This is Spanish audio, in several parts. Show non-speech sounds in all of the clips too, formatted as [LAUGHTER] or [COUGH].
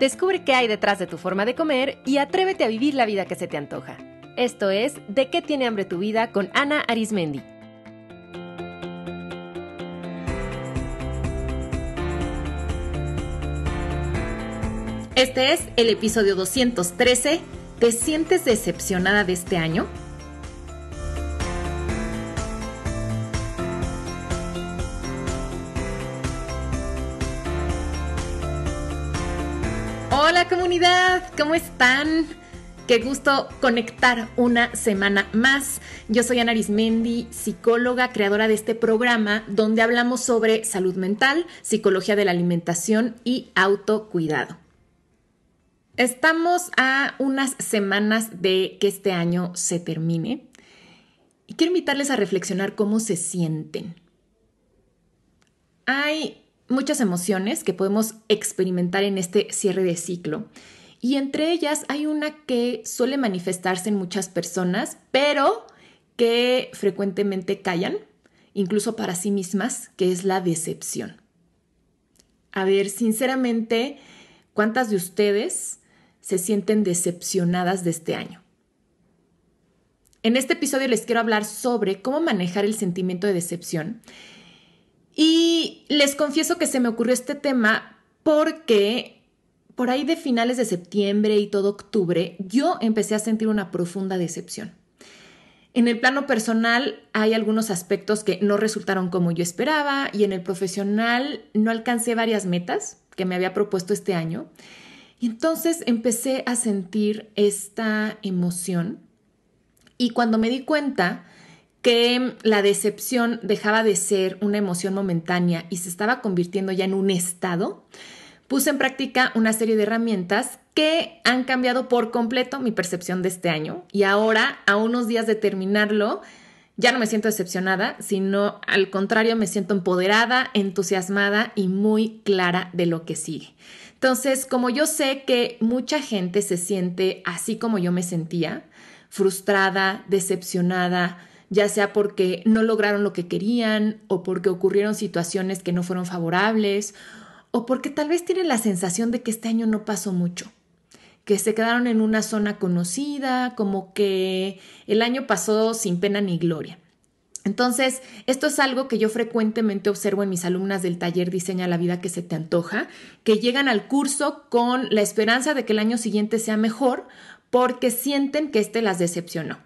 Descubre qué hay detrás de tu forma de comer y atrévete a vivir la vida que se te antoja. Esto es De qué tiene hambre tu vida con Ana Arismendi. Este es el episodio 213. ¿Te sientes decepcionada de este año? ¿cómo están? Qué gusto conectar una semana más. Yo soy Ana Arismendi, psicóloga, creadora de este programa donde hablamos sobre salud mental, psicología de la alimentación y autocuidado. Estamos a unas semanas de que este año se termine y quiero invitarles a reflexionar cómo se sienten. Hay muchas emociones que podemos experimentar en este cierre de ciclo. Y entre ellas hay una que suele manifestarse en muchas personas, pero que frecuentemente callan, incluso para sí mismas, que es la decepción. A ver, sinceramente, ¿cuántas de ustedes se sienten decepcionadas de este año? En este episodio les quiero hablar sobre cómo manejar el sentimiento de decepción y les confieso que se me ocurrió este tema porque por ahí de finales de septiembre y todo octubre yo empecé a sentir una profunda decepción. En el plano personal hay algunos aspectos que no resultaron como yo esperaba y en el profesional no alcancé varias metas que me había propuesto este año. Y entonces empecé a sentir esta emoción y cuando me di cuenta, que la decepción dejaba de ser una emoción momentánea y se estaba convirtiendo ya en un estado, puse en práctica una serie de herramientas que han cambiado por completo mi percepción de este año y ahora, a unos días de terminarlo, ya no me siento decepcionada, sino al contrario me siento empoderada, entusiasmada y muy clara de lo que sigue. Entonces, como yo sé que mucha gente se siente así como yo me sentía, frustrada, decepcionada, ya sea porque no lograron lo que querían o porque ocurrieron situaciones que no fueron favorables o porque tal vez tienen la sensación de que este año no pasó mucho, que se quedaron en una zona conocida, como que el año pasó sin pena ni gloria. Entonces, esto es algo que yo frecuentemente observo en mis alumnas del taller Diseña la vida que se te antoja, que llegan al curso con la esperanza de que el año siguiente sea mejor porque sienten que este las decepcionó.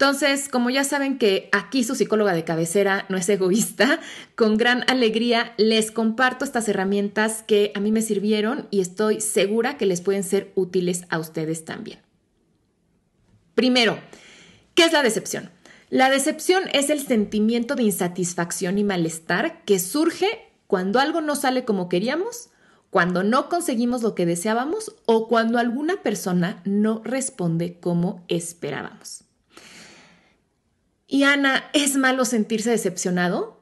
Entonces, como ya saben que aquí su psicóloga de cabecera no es egoísta, con gran alegría les comparto estas herramientas que a mí me sirvieron y estoy segura que les pueden ser útiles a ustedes también. Primero, ¿qué es la decepción? La decepción es el sentimiento de insatisfacción y malestar que surge cuando algo no sale como queríamos, cuando no conseguimos lo que deseábamos o cuando alguna persona no responde como esperábamos. Y Ana, ¿es malo sentirse decepcionado?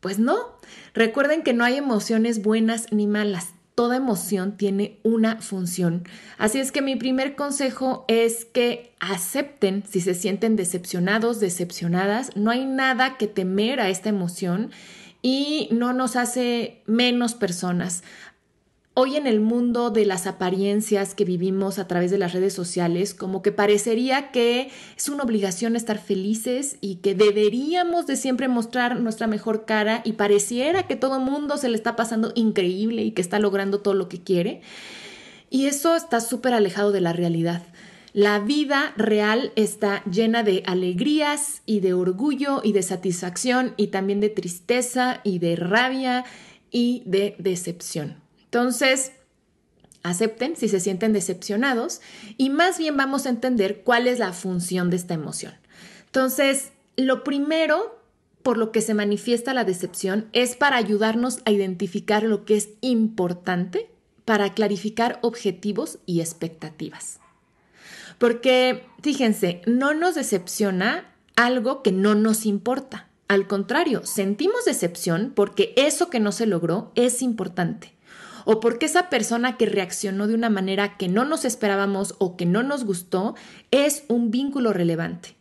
Pues no. Recuerden que no hay emociones buenas ni malas. Toda emoción tiene una función. Así es que mi primer consejo es que acepten si se sienten decepcionados, decepcionadas. No hay nada que temer a esta emoción y no nos hace menos personas. Hoy en el mundo de las apariencias que vivimos a través de las redes sociales, como que parecería que es una obligación estar felices y que deberíamos de siempre mostrar nuestra mejor cara y pareciera que todo el mundo se le está pasando increíble y que está logrando todo lo que quiere. Y eso está súper alejado de la realidad. La vida real está llena de alegrías y de orgullo y de satisfacción y también de tristeza y de rabia y de decepción. Entonces, acepten si se sienten decepcionados y más bien vamos a entender cuál es la función de esta emoción. Entonces, lo primero por lo que se manifiesta la decepción es para ayudarnos a identificar lo que es importante para clarificar objetivos y expectativas. Porque, fíjense, no nos decepciona algo que no nos importa. Al contrario, sentimos decepción porque eso que no se logró es importante o porque esa persona que reaccionó de una manera que no nos esperábamos o que no nos gustó es un vínculo relevante.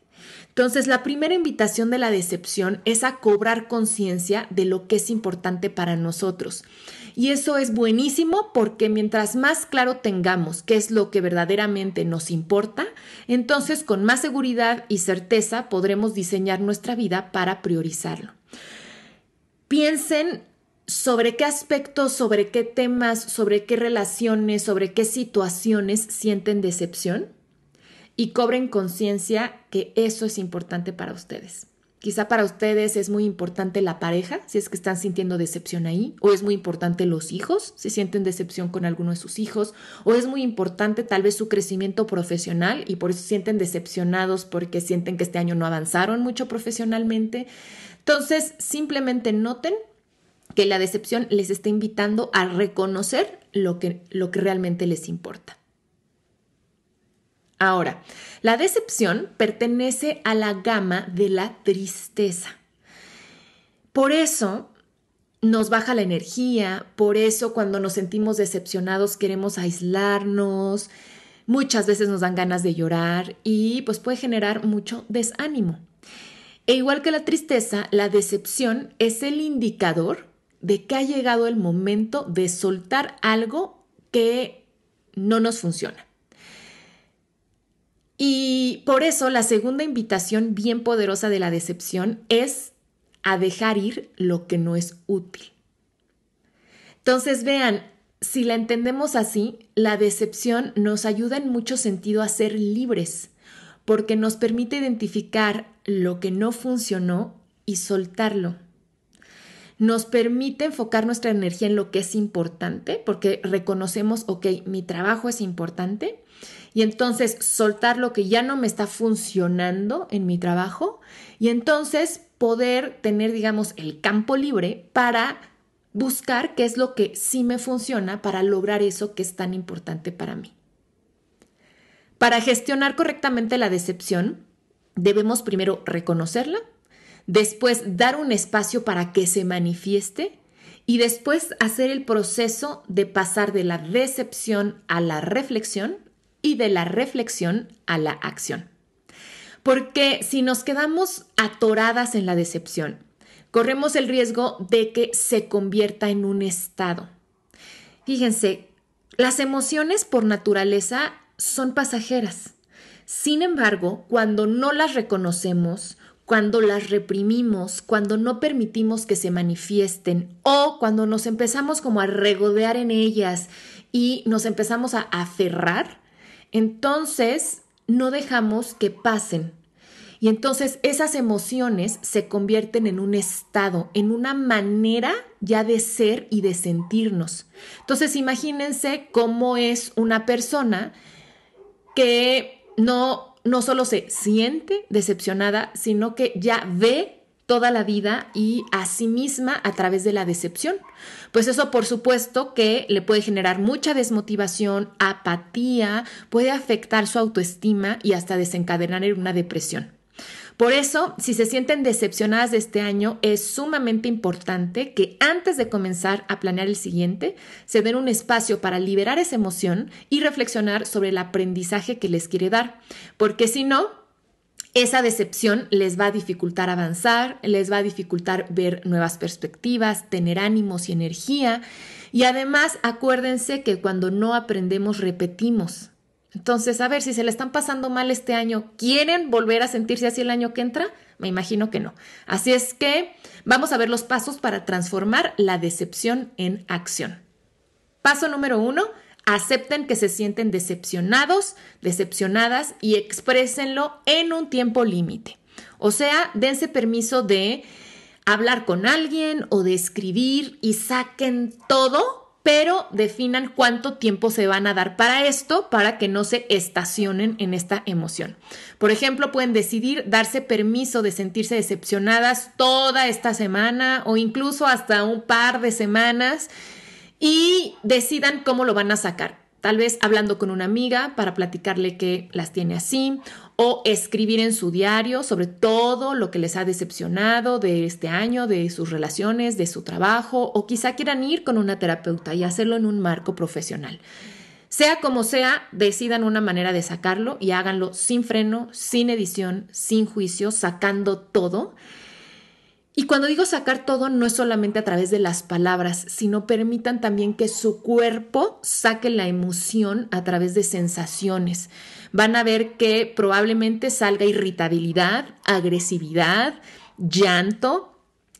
Entonces, la primera invitación de la decepción es a cobrar conciencia de lo que es importante para nosotros. Y eso es buenísimo porque mientras más claro tengamos qué es lo que verdaderamente nos importa, entonces con más seguridad y certeza podremos diseñar nuestra vida para priorizarlo. Piensen sobre qué aspectos, sobre qué temas, sobre qué relaciones, sobre qué situaciones sienten decepción y cobren conciencia que eso es importante para ustedes. Quizá para ustedes es muy importante la pareja, si es que están sintiendo decepción ahí, o es muy importante los hijos, si sienten decepción con alguno de sus hijos, o es muy importante tal vez su crecimiento profesional y por eso sienten decepcionados porque sienten que este año no avanzaron mucho profesionalmente. Entonces, simplemente noten que la decepción les está invitando a reconocer lo que, lo que realmente les importa. Ahora, la decepción pertenece a la gama de la tristeza. Por eso nos baja la energía, por eso cuando nos sentimos decepcionados queremos aislarnos, muchas veces nos dan ganas de llorar y pues puede generar mucho desánimo. E igual que la tristeza, la decepción es el indicador de que ha llegado el momento de soltar algo que no nos funciona. Y por eso la segunda invitación bien poderosa de la decepción es a dejar ir lo que no es útil. Entonces vean, si la entendemos así, la decepción nos ayuda en mucho sentido a ser libres, porque nos permite identificar lo que no funcionó y soltarlo nos permite enfocar nuestra energía en lo que es importante, porque reconocemos, ok, mi trabajo es importante, y entonces soltar lo que ya no me está funcionando en mi trabajo, y entonces poder tener, digamos, el campo libre para buscar qué es lo que sí me funciona para lograr eso que es tan importante para mí. Para gestionar correctamente la decepción, debemos primero reconocerla después dar un espacio para que se manifieste y después hacer el proceso de pasar de la decepción a la reflexión y de la reflexión a la acción. Porque si nos quedamos atoradas en la decepción, corremos el riesgo de que se convierta en un estado. Fíjense, las emociones por naturaleza son pasajeras. Sin embargo, cuando no las reconocemos, cuando las reprimimos, cuando no permitimos que se manifiesten o cuando nos empezamos como a regodear en ellas y nos empezamos a aferrar, entonces no dejamos que pasen. Y entonces esas emociones se convierten en un estado, en una manera ya de ser y de sentirnos. Entonces imagínense cómo es una persona que no no solo se siente decepcionada, sino que ya ve toda la vida y a sí misma a través de la decepción. Pues eso por supuesto que le puede generar mucha desmotivación, apatía, puede afectar su autoestima y hasta desencadenar en una depresión. Por eso, si se sienten decepcionadas de este año, es sumamente importante que antes de comenzar a planear el siguiente, se den un espacio para liberar esa emoción y reflexionar sobre el aprendizaje que les quiere dar, porque si no, esa decepción les va a dificultar avanzar, les va a dificultar ver nuevas perspectivas, tener ánimos y energía. Y además, acuérdense que cuando no aprendemos, repetimos. Entonces, a ver, si se le están pasando mal este año, ¿quieren volver a sentirse así el año que entra? Me imagino que no. Así es que vamos a ver los pasos para transformar la decepción en acción. Paso número uno, acepten que se sienten decepcionados, decepcionadas y exprésenlo en un tiempo límite. O sea, dense permiso de hablar con alguien o de escribir y saquen todo pero definan cuánto tiempo se van a dar para esto, para que no se estacionen en esta emoción. Por ejemplo, pueden decidir darse permiso de sentirse decepcionadas toda esta semana o incluso hasta un par de semanas y decidan cómo lo van a sacar. Tal vez hablando con una amiga para platicarle que las tiene así, escribir en su diario sobre todo lo que les ha decepcionado de este año, de sus relaciones, de su trabajo, o quizá quieran ir con una terapeuta y hacerlo en un marco profesional. Sea como sea, decidan una manera de sacarlo y háganlo sin freno, sin edición, sin juicio, sacando todo. Y cuando digo sacar todo, no es solamente a través de las palabras, sino permitan también que su cuerpo saque la emoción a través de sensaciones van a ver que probablemente salga irritabilidad, agresividad, llanto.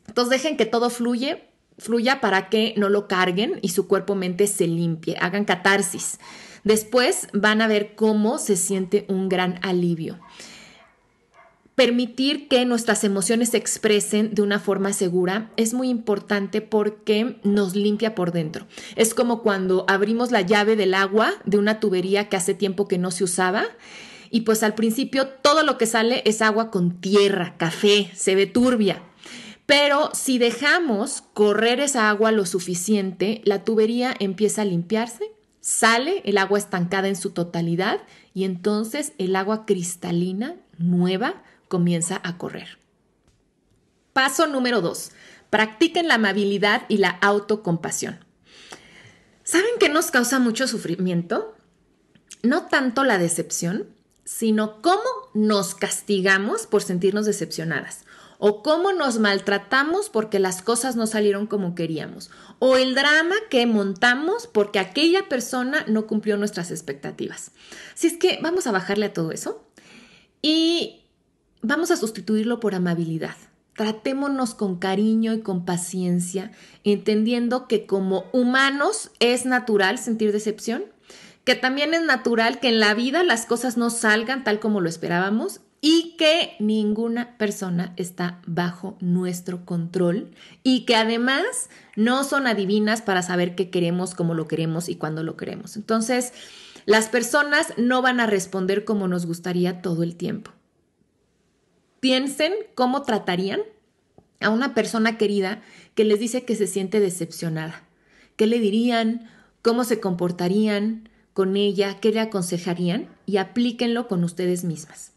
Entonces dejen que todo fluye, fluya para que no lo carguen y su cuerpo-mente se limpie, hagan catarsis. Después van a ver cómo se siente un gran alivio. Permitir que nuestras emociones se expresen de una forma segura es muy importante porque nos limpia por dentro. Es como cuando abrimos la llave del agua de una tubería que hace tiempo que no se usaba y pues al principio todo lo que sale es agua con tierra, café, se ve turbia. Pero si dejamos correr esa agua lo suficiente, la tubería empieza a limpiarse, sale el agua estancada en su totalidad y entonces el agua cristalina, nueva, comienza a correr. Paso número 2. Practiquen la amabilidad y la autocompasión. ¿Saben qué nos causa mucho sufrimiento? No tanto la decepción, sino cómo nos castigamos por sentirnos decepcionadas o cómo nos maltratamos porque las cosas no salieron como queríamos, o el drama que montamos porque aquella persona no cumplió nuestras expectativas. Si es que vamos a bajarle a todo eso y vamos a sustituirlo por amabilidad. Tratémonos con cariño y con paciencia, entendiendo que como humanos es natural sentir decepción, que también es natural que en la vida las cosas no salgan tal como lo esperábamos y que ninguna persona está bajo nuestro control y que además no son adivinas para saber qué queremos, cómo lo queremos y cuándo lo queremos. Entonces, las personas no van a responder como nos gustaría todo el tiempo. Piensen cómo tratarían a una persona querida que les dice que se siente decepcionada. ¿Qué le dirían? ¿Cómo se comportarían con ella? ¿Qué le aconsejarían? Y aplíquenlo con ustedes mismas.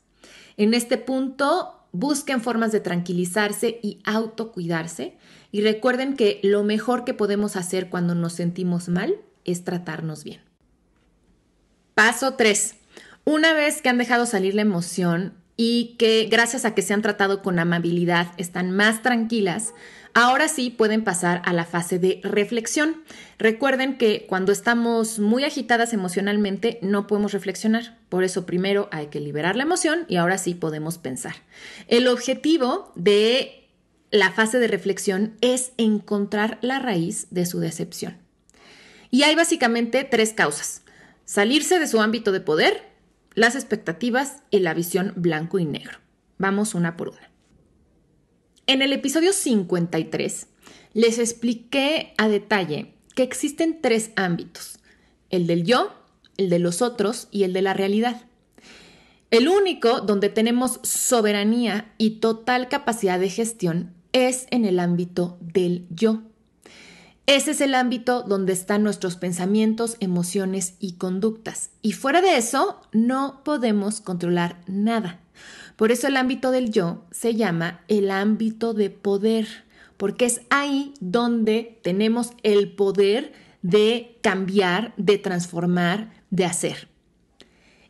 En este punto, busquen formas de tranquilizarse y autocuidarse. Y recuerden que lo mejor que podemos hacer cuando nos sentimos mal es tratarnos bien. Paso 3. Una vez que han dejado salir la emoción, y que gracias a que se han tratado con amabilidad están más tranquilas, ahora sí pueden pasar a la fase de reflexión. Recuerden que cuando estamos muy agitadas emocionalmente no podemos reflexionar, por eso primero hay que liberar la emoción y ahora sí podemos pensar. El objetivo de la fase de reflexión es encontrar la raíz de su decepción. Y hay básicamente tres causas. Salirse de su ámbito de poder, las expectativas y la visión blanco y negro. Vamos una por una. En el episodio 53 les expliqué a detalle que existen tres ámbitos, el del yo, el de los otros y el de la realidad. El único donde tenemos soberanía y total capacidad de gestión es en el ámbito del yo. Ese es el ámbito donde están nuestros pensamientos, emociones y conductas. Y fuera de eso, no podemos controlar nada. Por eso el ámbito del yo se llama el ámbito de poder, porque es ahí donde tenemos el poder de cambiar, de transformar, de hacer.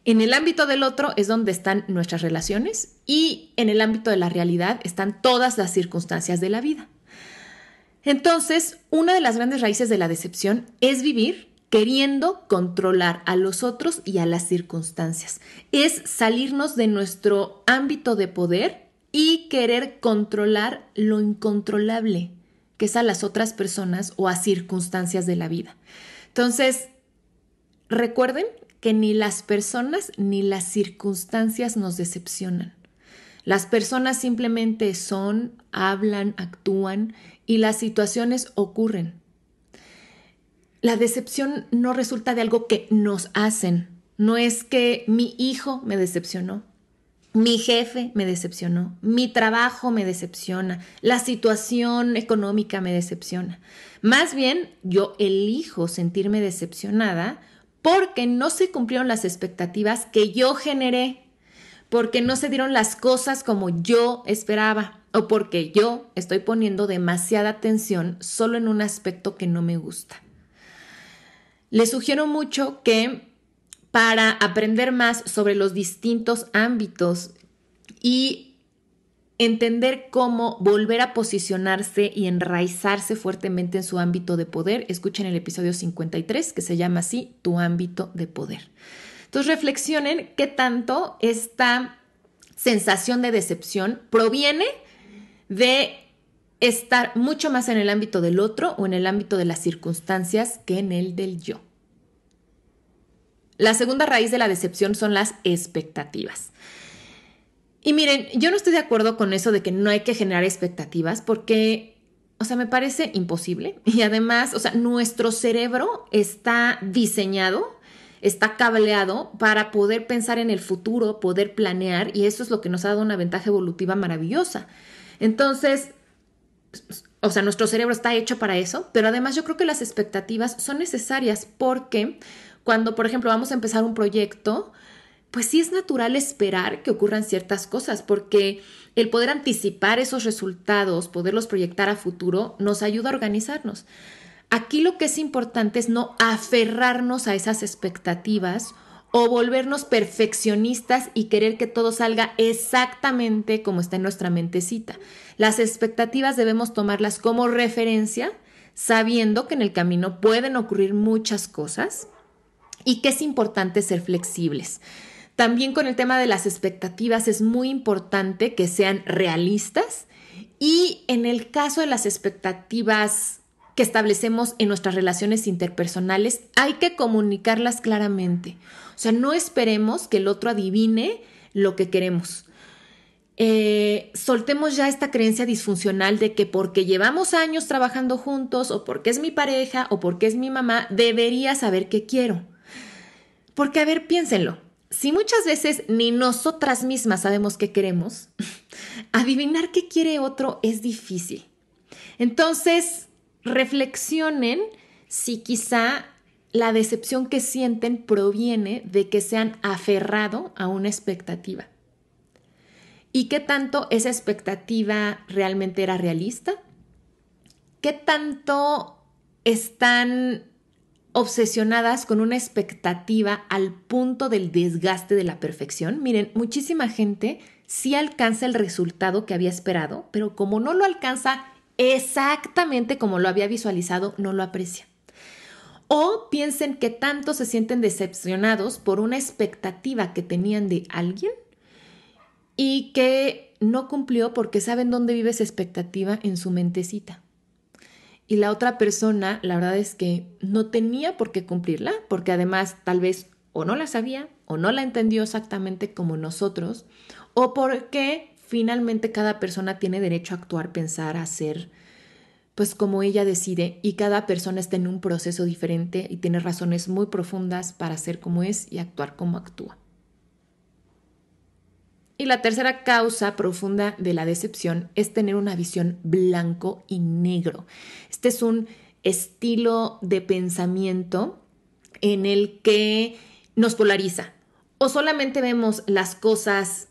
En el ámbito del otro es donde están nuestras relaciones y en el ámbito de la realidad están todas las circunstancias de la vida. Entonces, una de las grandes raíces de la decepción es vivir queriendo controlar a los otros y a las circunstancias. Es salirnos de nuestro ámbito de poder y querer controlar lo incontrolable, que es a las otras personas o a circunstancias de la vida. Entonces, recuerden que ni las personas ni las circunstancias nos decepcionan. Las personas simplemente son, hablan, actúan y las situaciones ocurren. La decepción no resulta de algo que nos hacen. No es que mi hijo me decepcionó, mi jefe me decepcionó, mi trabajo me decepciona, la situación económica me decepciona. Más bien, yo elijo sentirme decepcionada porque no se cumplieron las expectativas que yo generé porque no se dieron las cosas como yo esperaba o porque yo estoy poniendo demasiada atención solo en un aspecto que no me gusta. Les sugiero mucho que para aprender más sobre los distintos ámbitos y entender cómo volver a posicionarse y enraizarse fuertemente en su ámbito de poder, escuchen el episodio 53 que se llama así, Tu ámbito de poder. Entonces reflexionen qué tanto esta sensación de decepción proviene de estar mucho más en el ámbito del otro o en el ámbito de las circunstancias que en el del yo. La segunda raíz de la decepción son las expectativas. Y miren, yo no estoy de acuerdo con eso de que no hay que generar expectativas porque, o sea, me parece imposible. Y además, o sea, nuestro cerebro está diseñado está cableado para poder pensar en el futuro, poder planear, y eso es lo que nos ha dado una ventaja evolutiva maravillosa. Entonces, o sea, nuestro cerebro está hecho para eso, pero además yo creo que las expectativas son necesarias porque cuando, por ejemplo, vamos a empezar un proyecto, pues sí es natural esperar que ocurran ciertas cosas, porque el poder anticipar esos resultados, poderlos proyectar a futuro, nos ayuda a organizarnos. Aquí lo que es importante es no aferrarnos a esas expectativas o volvernos perfeccionistas y querer que todo salga exactamente como está en nuestra mentecita. Las expectativas debemos tomarlas como referencia, sabiendo que en el camino pueden ocurrir muchas cosas y que es importante ser flexibles. También con el tema de las expectativas es muy importante que sean realistas y en el caso de las expectativas que establecemos en nuestras relaciones interpersonales, hay que comunicarlas claramente. O sea, no esperemos que el otro adivine lo que queremos. Eh, soltemos ya esta creencia disfuncional de que porque llevamos años trabajando juntos o porque es mi pareja o porque es mi mamá, debería saber qué quiero. Porque, a ver, piénsenlo, si muchas veces ni nosotras mismas sabemos qué queremos, [LAUGHS] adivinar qué quiere otro es difícil. Entonces, reflexionen si quizá la decepción que sienten proviene de que se han aferrado a una expectativa. ¿Y qué tanto esa expectativa realmente era realista? ¿Qué tanto están obsesionadas con una expectativa al punto del desgaste de la perfección? Miren, muchísima gente sí alcanza el resultado que había esperado, pero como no lo alcanza exactamente como lo había visualizado, no lo aprecia. O piensen que tanto se sienten decepcionados por una expectativa que tenían de alguien y que no cumplió porque saben dónde vive esa expectativa en su mentecita. Y la otra persona, la verdad es que no tenía por qué cumplirla, porque además tal vez o no la sabía o no la entendió exactamente como nosotros, o porque finalmente cada persona tiene derecho a actuar, pensar, hacer, pues como ella decide y cada persona está en un proceso diferente y tiene razones muy profundas para ser como es y actuar como actúa. Y la tercera causa profunda de la decepción es tener una visión blanco y negro. Este es un estilo de pensamiento en el que nos polariza. O solamente vemos las cosas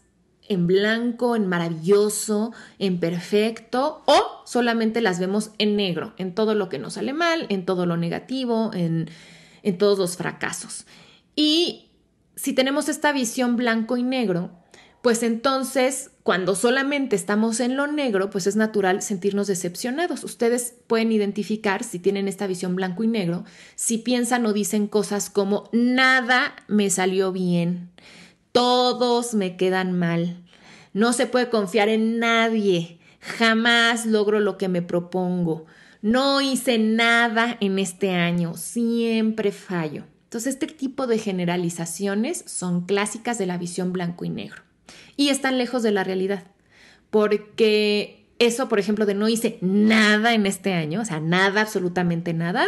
en blanco, en maravilloso, en perfecto, o solamente las vemos en negro, en todo lo que nos sale mal, en todo lo negativo, en, en todos los fracasos. Y si tenemos esta visión blanco y negro, pues entonces cuando solamente estamos en lo negro, pues es natural sentirnos decepcionados. Ustedes pueden identificar si tienen esta visión blanco y negro, si piensan o dicen cosas como nada me salió bien todos me quedan mal. No se puede confiar en nadie. Jamás logro lo que me propongo. No hice nada en este año. Siempre fallo. Entonces, este tipo de generalizaciones son clásicas de la visión blanco y negro. Y están lejos de la realidad. Porque eso, por ejemplo, de no hice nada en este año, o sea, nada, absolutamente nada,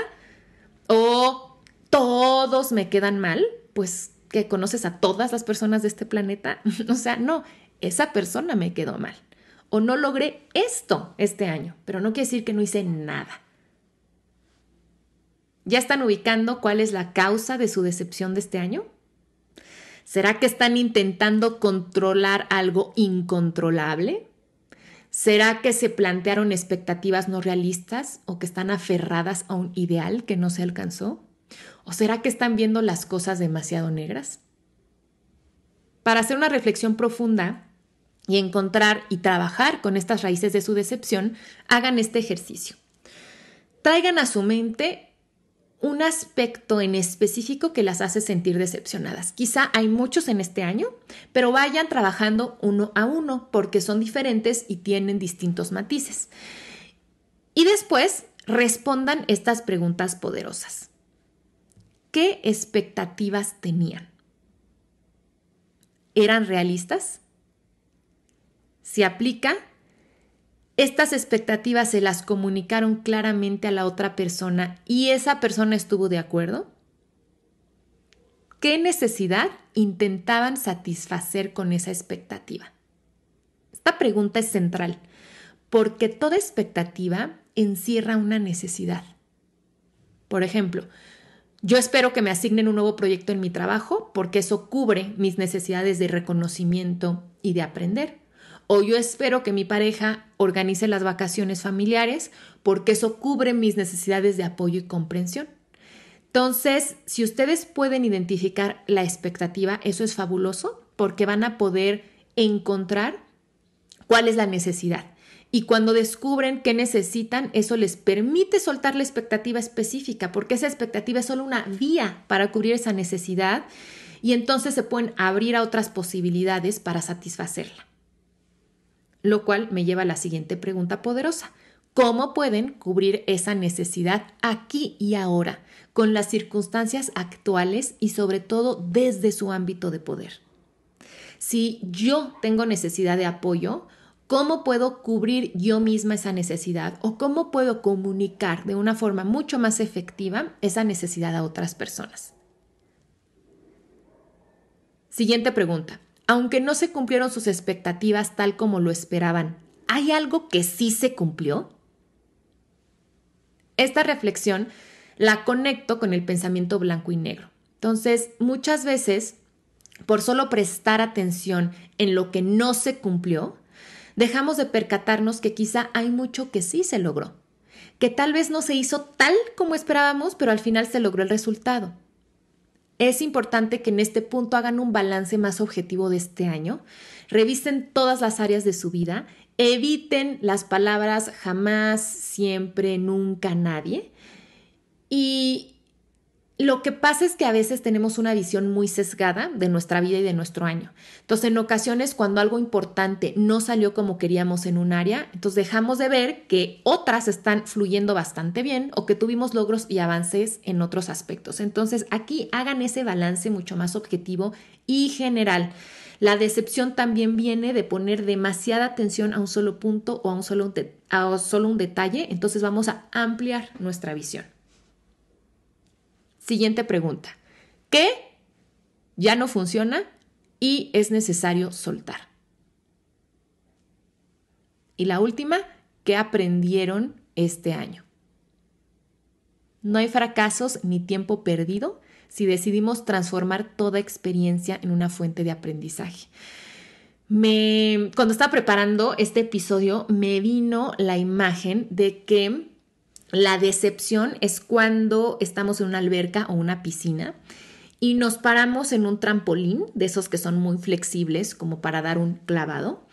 o todos me quedan mal, pues que conoces a todas las personas de este planeta. [LAUGHS] o sea, no, esa persona me quedó mal. O no logré esto este año, pero no quiere decir que no hice nada. ¿Ya están ubicando cuál es la causa de su decepción de este año? ¿Será que están intentando controlar algo incontrolable? ¿Será que se plantearon expectativas no realistas o que están aferradas a un ideal que no se alcanzó? ¿O será que están viendo las cosas demasiado negras? Para hacer una reflexión profunda y encontrar y trabajar con estas raíces de su decepción, hagan este ejercicio. Traigan a su mente un aspecto en específico que las hace sentir decepcionadas. Quizá hay muchos en este año, pero vayan trabajando uno a uno porque son diferentes y tienen distintos matices. Y después respondan estas preguntas poderosas. ¿Qué expectativas tenían? ¿Eran realistas? ¿Se aplica, estas expectativas se las comunicaron claramente a la otra persona y esa persona estuvo de acuerdo. ¿Qué necesidad intentaban satisfacer con esa expectativa? Esta pregunta es central porque toda expectativa encierra una necesidad. Por ejemplo, yo espero que me asignen un nuevo proyecto en mi trabajo porque eso cubre mis necesidades de reconocimiento y de aprender. O yo espero que mi pareja organice las vacaciones familiares porque eso cubre mis necesidades de apoyo y comprensión. Entonces, si ustedes pueden identificar la expectativa, eso es fabuloso porque van a poder encontrar cuál es la necesidad. Y cuando descubren qué necesitan, eso les permite soltar la expectativa específica, porque esa expectativa es solo una vía para cubrir esa necesidad y entonces se pueden abrir a otras posibilidades para satisfacerla. Lo cual me lleva a la siguiente pregunta poderosa. ¿Cómo pueden cubrir esa necesidad aquí y ahora, con las circunstancias actuales y sobre todo desde su ámbito de poder? Si yo tengo necesidad de apoyo, ¿Cómo puedo cubrir yo misma esa necesidad o cómo puedo comunicar de una forma mucho más efectiva esa necesidad a otras personas? Siguiente pregunta. Aunque no se cumplieron sus expectativas tal como lo esperaban, ¿hay algo que sí se cumplió? Esta reflexión la conecto con el pensamiento blanco y negro. Entonces, muchas veces, por solo prestar atención en lo que no se cumplió, Dejamos de percatarnos que quizá hay mucho que sí se logró, que tal vez no se hizo tal como esperábamos, pero al final se logró el resultado. Es importante que en este punto hagan un balance más objetivo de este año, revisen todas las áreas de su vida, eviten las palabras jamás, siempre, nunca, nadie y lo que pasa es que a veces tenemos una visión muy sesgada de nuestra vida y de nuestro año. Entonces, en ocasiones cuando algo importante no salió como queríamos en un área, entonces dejamos de ver que otras están fluyendo bastante bien o que tuvimos logros y avances en otros aspectos. Entonces, aquí hagan ese balance mucho más objetivo y general. La decepción también viene de poner demasiada atención a un solo punto o a un solo, a solo un detalle, entonces vamos a ampliar nuestra visión. Siguiente pregunta. ¿Qué ya no funciona y es necesario soltar? Y la última, ¿qué aprendieron este año? No hay fracasos ni tiempo perdido si decidimos transformar toda experiencia en una fuente de aprendizaje. Me, cuando estaba preparando este episodio, me vino la imagen de que la decepción es cuando estamos en una alberca o una piscina y nos paramos en un trampolín, de esos que son muy flexibles como para dar un clavado,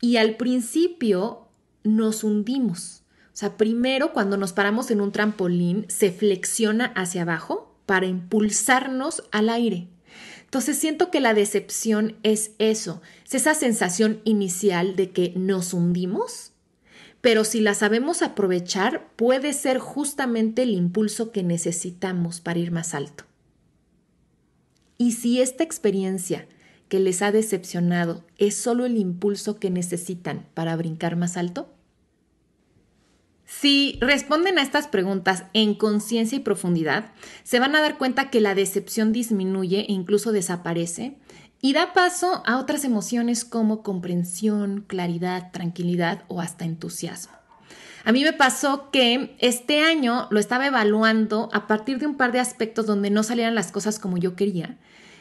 y al principio nos hundimos. O sea, primero cuando nos paramos en un trampolín se flexiona hacia abajo para impulsarnos al aire. Entonces siento que la decepción es eso, es esa sensación inicial de que nos hundimos pero si la sabemos aprovechar, puede ser justamente el impulso que necesitamos para ir más alto. Y si esta experiencia que les ha decepcionado es solo el impulso que necesitan para brincar más alto? Si responden a estas preguntas en conciencia y profundidad, se van a dar cuenta que la decepción disminuye e incluso desaparece y da paso a otras emociones como comprensión, claridad, tranquilidad o hasta entusiasmo. A mí me pasó que este año lo estaba evaluando a partir de un par de aspectos donde no salieran las cosas como yo quería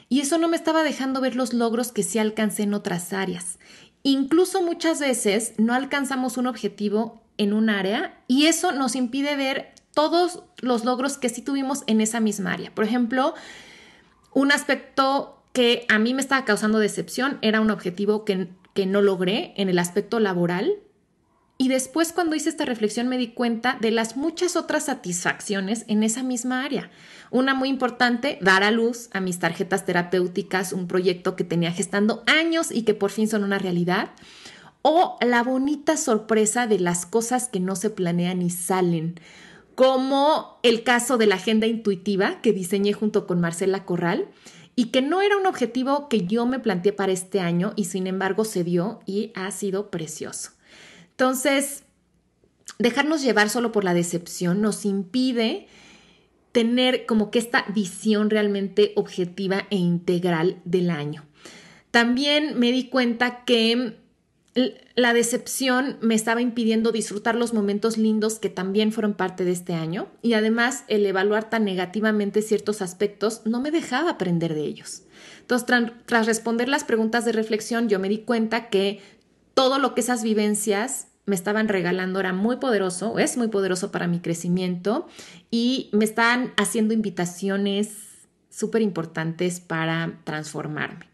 y eso no me estaba dejando ver los logros que sí alcancé en otras áreas. Incluso muchas veces no alcanzamos un objetivo en un área y eso nos impide ver todos los logros que sí tuvimos en esa misma área. Por ejemplo, un aspecto que a mí me estaba causando decepción, era un objetivo que, no logré en el aspecto laboral. Y después cuando hice esta reflexión me di cuenta de las muchas otras satisfacciones en esa misma área. Una muy importante, dar a luz a mis tarjetas terapéuticas, un proyecto que tenía gestando años y que por fin son una realidad. O la bonita sorpresa de las cosas que no se planean y salen, como el caso de la agenda intuitiva que diseñé junto con Marcela Corral y que no era un objetivo que yo me planteé para este año y sin embargo se dio y ha sido precioso. Entonces, dejarnos llevar solo por la decepción nos impide tener como que esta visión realmente objetiva e integral del año. También me di cuenta que la decepción me estaba impidiendo disfrutar los momentos lindos que también fueron parte de este año y además el evaluar tan negativamente ciertos aspectos no me dejaba aprender de ellos. Entonces, tras, responder las preguntas de reflexión, yo me di cuenta que todo lo que esas vivencias me estaban regalando era muy poderoso, es muy poderoso para mi crecimiento y me están haciendo invitaciones súper importantes para transformarme.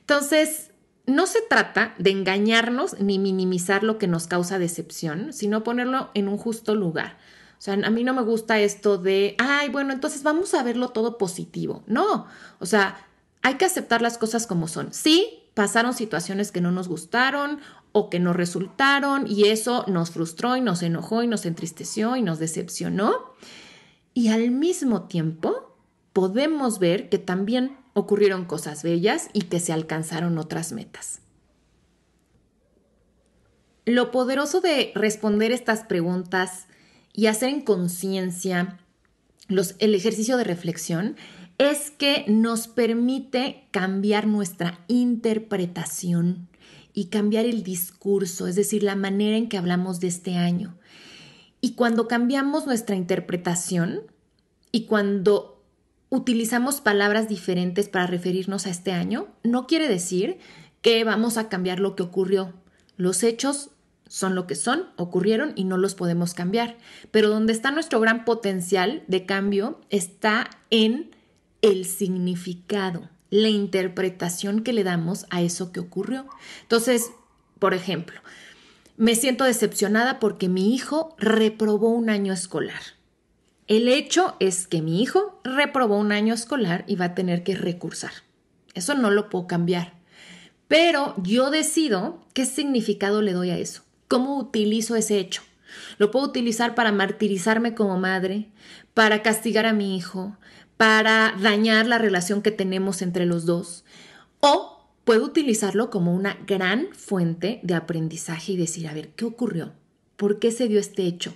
Entonces, no se trata de engañarnos ni minimizar lo que nos causa decepción, sino ponerlo en un justo lugar. O sea, a mí no me gusta esto de, ay, bueno, entonces vamos a verlo todo positivo. No, o sea, hay que aceptar las cosas como son. Sí, pasaron situaciones que no nos gustaron o que no resultaron y eso nos frustró y nos enojó y nos entristeció y nos decepcionó. Y al mismo tiempo podemos ver que también ocurrieron cosas bellas y que se alcanzaron otras metas. Lo poderoso de responder estas preguntas y hacer en conciencia el ejercicio de reflexión es que nos permite cambiar nuestra interpretación y cambiar el discurso, es decir, la manera en que hablamos de este año. Y cuando cambiamos nuestra interpretación y cuando utilizamos palabras diferentes para referirnos a este año, no quiere decir que vamos a cambiar lo que ocurrió. Los hechos son lo que son, ocurrieron y no los podemos cambiar. Pero donde está nuestro gran potencial de cambio está en el significado, la interpretación que le damos a eso que ocurrió. Entonces, por ejemplo, me siento decepcionada porque mi hijo reprobó un año escolar. El hecho es que mi hijo reprobó un año escolar y va a tener que recursar. Eso no lo puedo cambiar. Pero yo decido qué significado le doy a eso, cómo utilizo ese hecho. Lo puedo utilizar para martirizarme como madre, para castigar a mi hijo, para dañar la relación que tenemos entre los dos, o puedo utilizarlo como una gran fuente de aprendizaje y decir, a ver, ¿qué ocurrió? ¿Por qué se dio este hecho?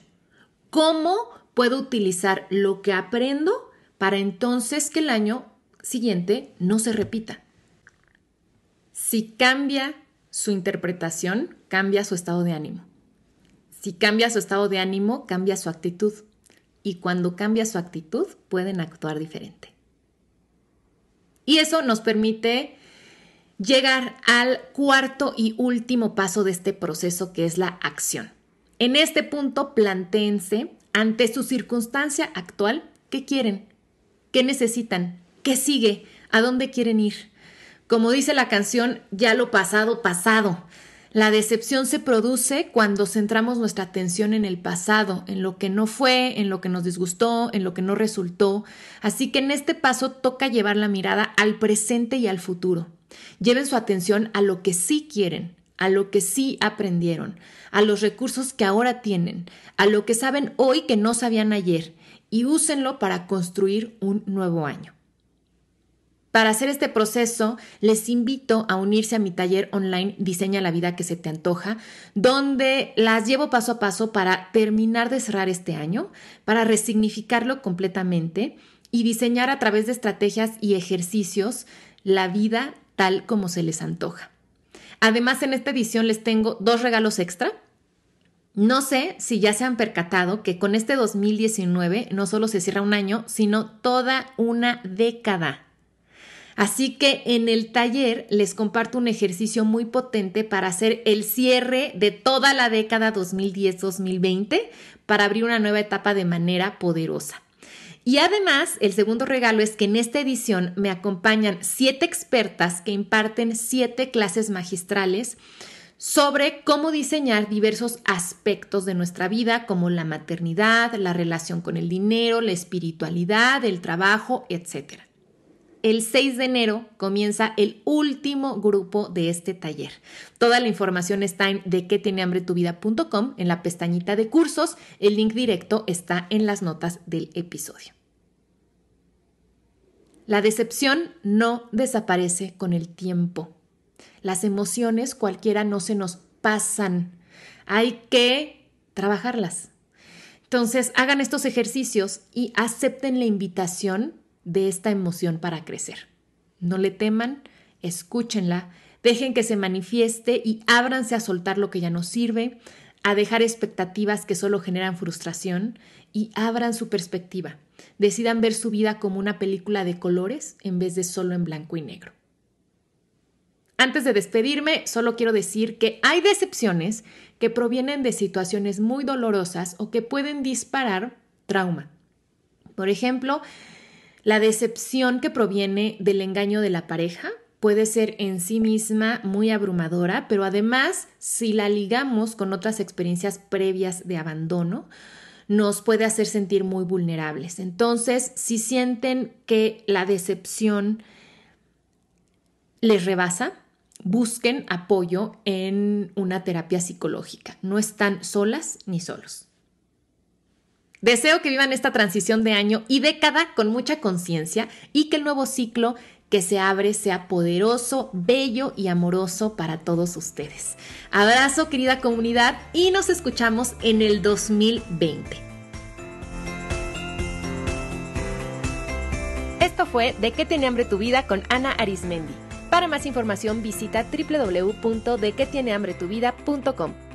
¿Cómo puedo utilizar lo que aprendo para entonces que el año siguiente no se repita. Si cambia su interpretación, cambia su estado de ánimo. Si cambia su estado de ánimo, cambia su actitud. Y cuando cambia su actitud, pueden actuar diferente. Y eso nos permite llegar al cuarto y último paso de este proceso, que es la acción. En este punto, planteense ante su circunstancia actual, ¿qué quieren? ¿Qué necesitan? ¿Qué sigue? ¿A dónde quieren ir? Como dice la canción, ya lo pasado, pasado. La decepción se produce cuando centramos nuestra atención en el pasado, en lo que no fue, en lo que nos disgustó, en lo que no resultó. Así que en este paso toca llevar la mirada al presente y al futuro. Lleven su atención a lo que sí quieren, a lo que sí aprendieron, a los recursos que ahora tienen, a lo que saben hoy que no sabían ayer y úsenlo para construir un nuevo año. Para hacer este proceso, les invito a unirse a mi taller online Diseña la vida que se te antoja, donde las llevo paso a paso para terminar de cerrar este año, para resignificarlo completamente y diseñar a través de estrategias y ejercicios la vida tal como se les antoja. Además, en esta edición les tengo dos regalos extra. No sé si ya se han percatado que con este 2019 no solo se cierra un año, sino toda una década. Así que en el taller les comparto un ejercicio muy potente para hacer el cierre de toda la década 2010-2020 para abrir una nueva etapa de manera poderosa. Y además, el segundo regalo es que en esta edición me acompañan siete expertas que imparten siete clases magistrales sobre cómo diseñar diversos aspectos de nuestra vida, como la maternidad, la relación con el dinero, la espiritualidad, el trabajo, etc. El 6 de enero comienza el último grupo de este taller. Toda la información está en de en la pestañita de cursos. El link directo está en las notas del episodio. La decepción no desaparece con el tiempo. Las emociones cualquiera no se nos pasan. Hay que trabajarlas. Entonces, hagan estos ejercicios y acepten la invitación de esta emoción para crecer. No le teman, escúchenla, dejen que se manifieste y ábranse a soltar lo que ya no sirve, a dejar expectativas que solo generan frustración y abran su perspectiva decidan ver su vida como una película de colores en vez de solo en blanco y negro. Antes de despedirme, solo quiero decir que hay decepciones que provienen de situaciones muy dolorosas o que pueden disparar trauma. Por ejemplo, la decepción que proviene del engaño de la pareja puede ser en sí misma muy abrumadora, pero además si la ligamos con otras experiencias previas de abandono, nos puede hacer sentir muy vulnerables. Entonces, si sienten que la decepción les rebasa, busquen apoyo en una terapia psicológica. No están solas ni solos. Deseo que vivan esta transición de año y década con mucha conciencia y que el nuevo ciclo que se abre sea poderoso, bello y amoroso para todos ustedes. Abrazo querida comunidad y nos escuchamos en el 2020. Esto fue De qué tiene hambre tu vida con Ana Arismendi. Para más información visita hambre tu vidacom